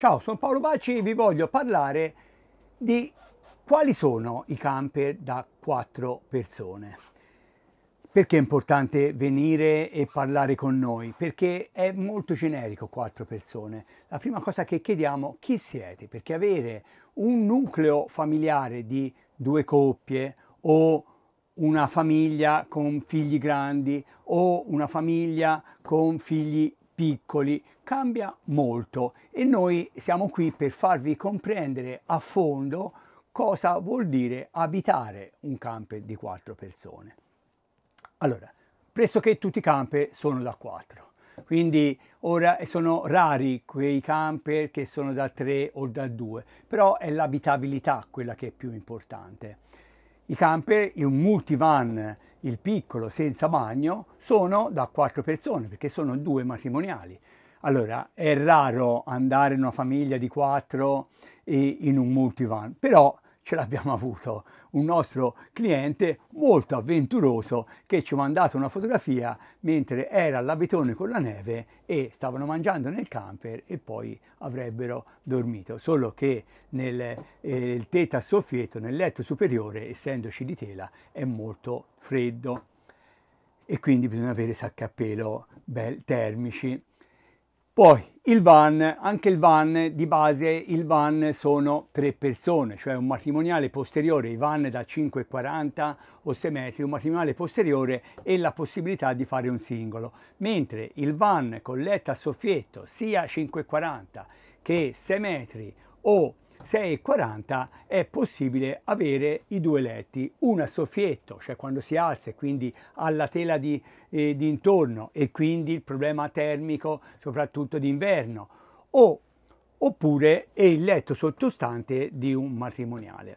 Ciao, sono Paolo Baci e vi voglio parlare di quali sono i camper da quattro persone. Perché è importante venire e parlare con noi? Perché è molto generico quattro persone. La prima cosa che chiediamo è chi siete, perché avere un nucleo familiare di due coppie o una famiglia con figli grandi o una famiglia con figli piccoli, cambia molto e noi siamo qui per farvi comprendere a fondo cosa vuol dire abitare un camper di quattro persone. Allora, pressoché tutti i camper sono da quattro, quindi ora sono rari quei camper che sono da tre o da due, però è l'abitabilità quella che è più importante. I camper, un multivan, il piccolo senza bagno, sono da quattro persone perché sono due matrimoniali. Allora, è raro andare in una famiglia di quattro in un multivan, però ce l'abbiamo avuto un nostro cliente molto avventuroso che ci ha mandato una fotografia mentre era all'abitone con la neve e stavano mangiando nel camper e poi avrebbero dormito, solo che nel eh, teta a soffietto, nel letto superiore, essendoci di tela, è molto freddo e quindi bisogna avere sacchi a pelo bel termici poi il van, anche il van di base, il van sono tre persone, cioè un matrimoniale posteriore, i van da 5,40 o 6 metri, un matrimoniale posteriore e la possibilità di fare un singolo. Mentre il van con letta a soffietto, sia 5,40 che 6 metri o 6,40 è possibile avere i due letti, uno a soffietto, cioè quando si alza e quindi alla tela di, eh, intorno e quindi il problema termico soprattutto d'inverno, o, oppure è il letto sottostante di un matrimoniale,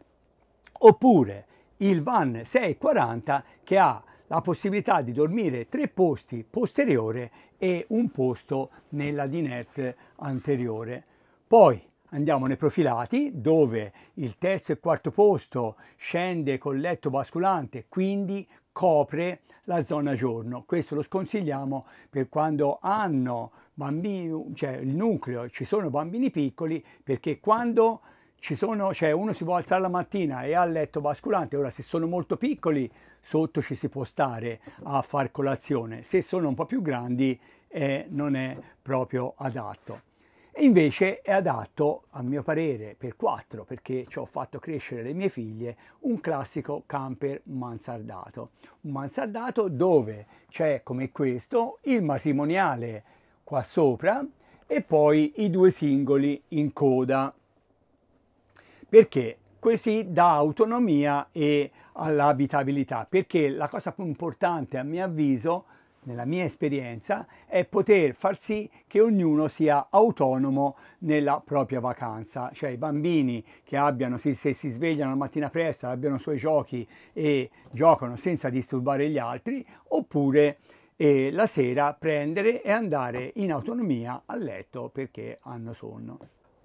oppure il van 640 che ha la possibilità di dormire tre posti posteriore e un posto nella dinette anteriore. Poi Andiamo nei profilati dove il terzo e quarto posto scende col letto basculante, quindi copre la zona giorno. Questo lo sconsigliamo per quando hanno bambini, cioè il nucleo, ci sono bambini piccoli, perché quando ci sono, cioè uno si può alzare la mattina e ha il letto basculante, ora se sono molto piccoli sotto ci si può stare a far colazione, se sono un po' più grandi eh, non è proprio adatto. E invece è adatto, a mio parere, per quattro, perché ci ho fatto crescere le mie figlie, un classico camper mansardato. Un mansardato dove c'è come questo il matrimoniale qua sopra e poi i due singoli in coda. Perché? Così dà autonomia e all'abitabilità, perché la cosa più importante a mio avviso è nella mia esperienza, è poter far sì che ognuno sia autonomo nella propria vacanza, cioè i bambini che abbiano, se, si svegliano la mattina presto, abbiano i suoi giochi e giocano senza disturbare gli altri, oppure eh, la sera prendere e andare in autonomia a letto perché hanno sonno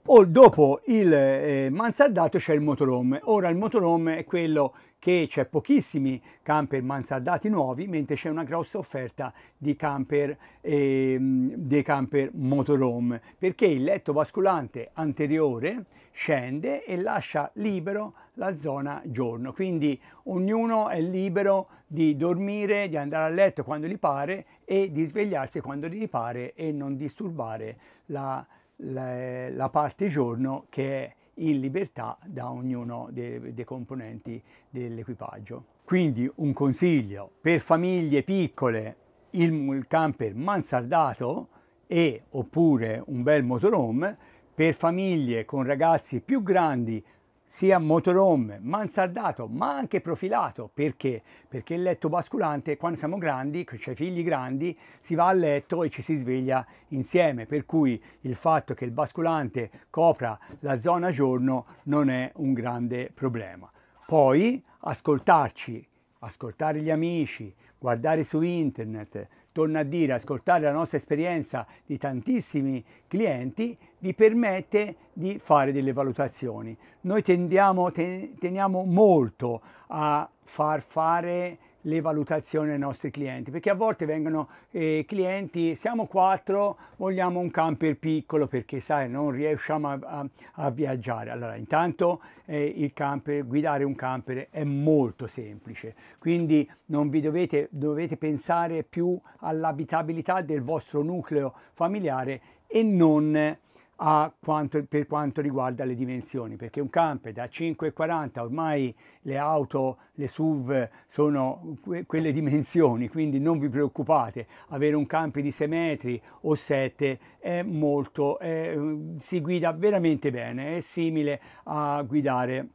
o dopo il eh, mansardato c'è il motorhome. Ora il motorhome è quello che c'è pochissimi camper mansardati nuovi, mentre c'è una grossa offerta di camper, eh, dei camper motorhome, perché il letto basculante anteriore scende e lascia libero la zona giorno, quindi ognuno è libero di dormire, di andare a letto quando gli pare e di svegliarsi quando gli pare e non disturbare la la, la parte giorno che è in libertà da ognuno dei, dei componenti dell'equipaggio. Quindi un consiglio per famiglie piccole, il camper mansardato e oppure un bel motorhome, per famiglie con ragazzi più grandi sia motorhome, mansardato, ma anche profilato. Perché? Perché il letto basculante, quando siamo grandi, cioè figli grandi, si va a letto e ci si sveglia insieme. Per cui il fatto che il basculante copra la zona giorno non è un grande problema. Poi ascoltarci, ascoltare gli amici, guardare su internet, torno a dire, ascoltare la nostra esperienza di tantissimi clienti vi permette di fare delle valutazioni. Noi tendiamo, ten, teniamo molto a far fare le valutazioni ai nostri clienti, perché a volte vengono eh, clienti, siamo quattro, vogliamo un camper piccolo perché sai non riusciamo a, a, a viaggiare. Allora intanto eh, il camper, guidare un camper è molto semplice, quindi non vi dovete, dovete pensare più all'abitabilità del vostro nucleo familiare e non quanto, per quanto riguarda le dimensioni, perché un camper da 5,40 ormai le auto, le SUV sono que quelle dimensioni, quindi non vi preoccupate, avere un camper di 6 metri o 7 è molto, è, si guida veramente bene, è simile a guidare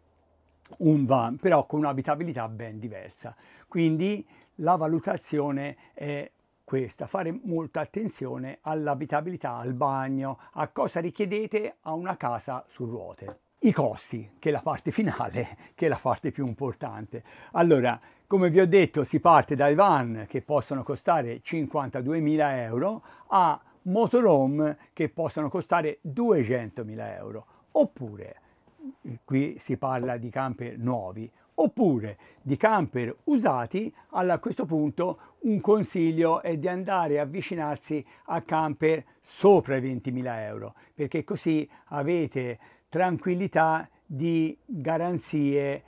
un van, però con un'abitabilità ben diversa. Quindi la valutazione è questa, fare molta attenzione all'abitabilità, al bagno, a cosa richiedete a una casa su ruote. I costi, che è la parte finale, che è la parte più importante. Allora, come vi ho detto, si parte dai van che possono costare 52.000 euro a motorhome che possono costare 200.000 euro. Oppure, qui si parla di camper nuovi, oppure di camper usati, allora a questo punto un consiglio è di andare a avvicinarsi a camper sopra i 20.000 euro, perché così avete tranquillità di garanzie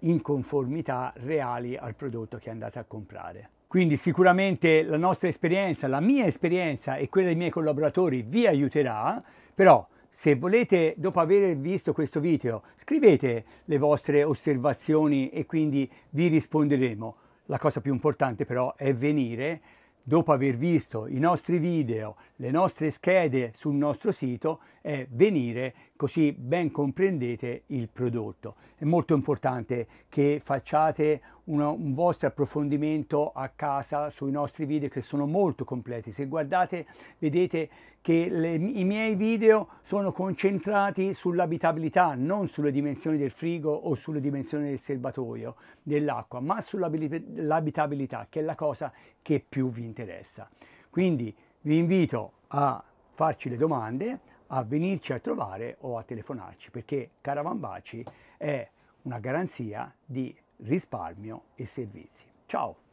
in conformità reali al prodotto che andate a comprare. Quindi sicuramente la nostra esperienza, la mia esperienza e quella dei miei collaboratori vi aiuterà, però se volete, dopo aver visto questo video, scrivete le vostre osservazioni e quindi vi risponderemo. La cosa più importante però è venire dopo aver visto i nostri video, le nostre schede sul nostro sito, è venire così ben comprendete il prodotto. È molto importante che facciate una, un vostro approfondimento a casa sui nostri video che sono molto completi. Se guardate vedete che le, i miei video sono concentrati sull'abitabilità, non sulle dimensioni del frigo o sulle dimensioni del serbatoio dell'acqua, ma sull'abitabilità che è la cosa che più vi interessa. Quindi vi invito a farci le domande, a venirci a trovare o a telefonarci perché Caravan Baci è una garanzia di risparmio e servizi. Ciao!